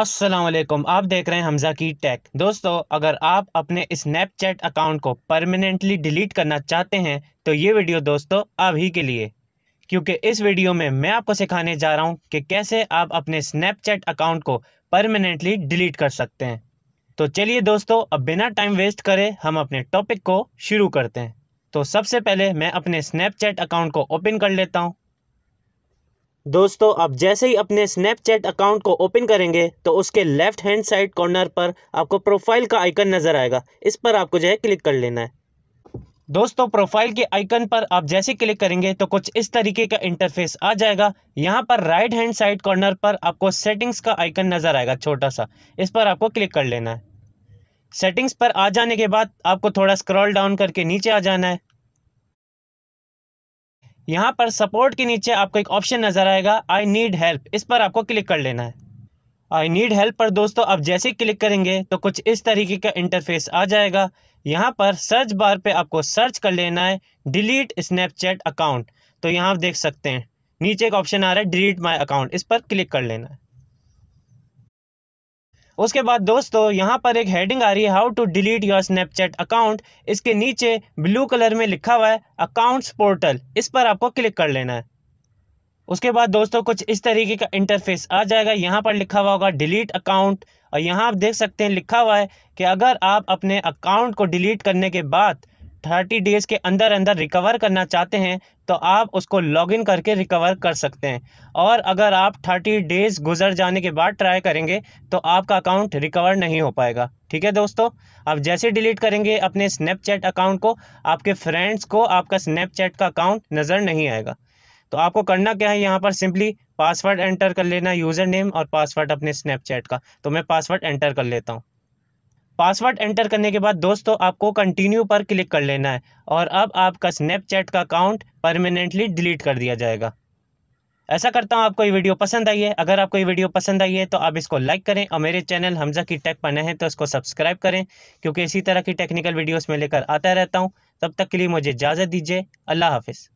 असलम आप देख रहे हैं हमजा की टेक दोस्तों अगर आप अपने स्नैपचैट अकाउंट को परमानेंटली डिलीट करना चाहते हैं तो ये वीडियो दोस्तों आप ही के लिए क्योंकि इस वीडियो में मैं आपको सिखाने जा रहा हूँ कि कैसे आप अपने स्नैपचैट अकाउंट को परमानेंटली डिलीट कर सकते हैं तो चलिए दोस्तों अब बिना टाइम वेस्ट करें हम अपने टॉपिक को शुरू करते हैं तो सबसे पहले मैं अपने स्नैपचैट अकाउंट को ओपन कर लेता हूँ दोस्तों आप जैसे ही अपने स्नैपचैट अकाउंट को ओपन करेंगे तो उसके लेफ्ट हैंड साइड कॉर्नर पर आपको प्रोफाइल का आइकन नज़र आएगा इस पर आपको जो है क्लिक कर लेना है दोस्तों प्रोफाइल के आइकन पर आप जैसे क्लिक करेंगे तो कुछ इस तरीके का इंटरफेस आ जाएगा यहाँ पर राइट हैंड साइड कॉर्नर पर आपको सेटिंग्स का आइकन नज़र आएगा छोटा सा इस पर आपको क्लिक कर लेना है सेटिंग्स पर आ जाने के बाद आपको थोड़ा स्क्रॉल डाउन करके नीचे आ जाना है यहाँ पर सपोर्ट के नीचे आपको एक ऑप्शन नज़र आएगा आई नीड हेल्प इस पर आपको क्लिक कर लेना है आई नीड हेल्प पर दोस्तों आप जैसे क्लिक करेंगे तो कुछ इस तरीके का इंटरफेस आ जाएगा यहाँ पर सर्च बार पे आपको सर्च कर लेना है डिलीट स्नैपचैट अकाउंट तो यहाँ आप देख सकते हैं नीचे एक ऑप्शन आ रहा है डिलीट माई अकाउंट इस पर क्लिक कर लेना है उसके बाद दोस्तों यहाँ पर एक हेडिंग आ रही है how to delete your Snapchat account इसके नीचे ब्लू कलर में लिखा हुआ है अकाउंट्स पोर्टल इस पर आपको क्लिक कर लेना है उसके बाद दोस्तों कुछ इस तरीके का इंटरफेस आ जाएगा यहाँ पर लिखा हुआ होगा डिलीट अकाउंट और यहाँ आप देख सकते हैं लिखा हुआ है कि अगर आप अपने अकाउंट को डिलीट करने के बाद थर्टी डेज़ के अंदर अंदर रिकवर करना चाहते हैं तो आप उसको लॉगिन करके रिकवर कर सकते हैं और अगर आप थर्टी डेज़ गुजर जाने के बाद ट्राई करेंगे तो आपका अकाउंट रिकवर नहीं हो पाएगा ठीक है दोस्तों आप जैसे डिलीट करेंगे अपने स्नैपचैट अकाउंट को आपके फ्रेंड्स को आपका स्नैपचैट का अकाउंट नज़र नहीं आएगा तो आपको करना क्या है यहाँ पर सिंपली पासवर्ड एंटर कर लेना यूज़र नेम और पासवर्ड अपने स्नैपचैट का तो मैं पासवर्ड एंटर कर लेता हूँ पासवर्ड एंटर करने के बाद दोस्तों आपको कंटिन्यू पर क्लिक कर लेना है और अब आपका स्नैपचैट का अकाउंट परमानेंटली डिलीट कर दिया जाएगा ऐसा करता हूँ आपको ये वीडियो पसंद आई है अगर आपको ये वीडियो पसंद आई है तो आप इसको लाइक करें और मेरे चैनल हमजा की टेक पर नए हैं तो इसको सब्सक्राइब करें क्योंकि इसी तरह की टेक्निकल वीडियोस में लेकर आता रहता हूँ तब तक के लिए मुझे इजाज़त दीजिए अल्लाह हाफिज़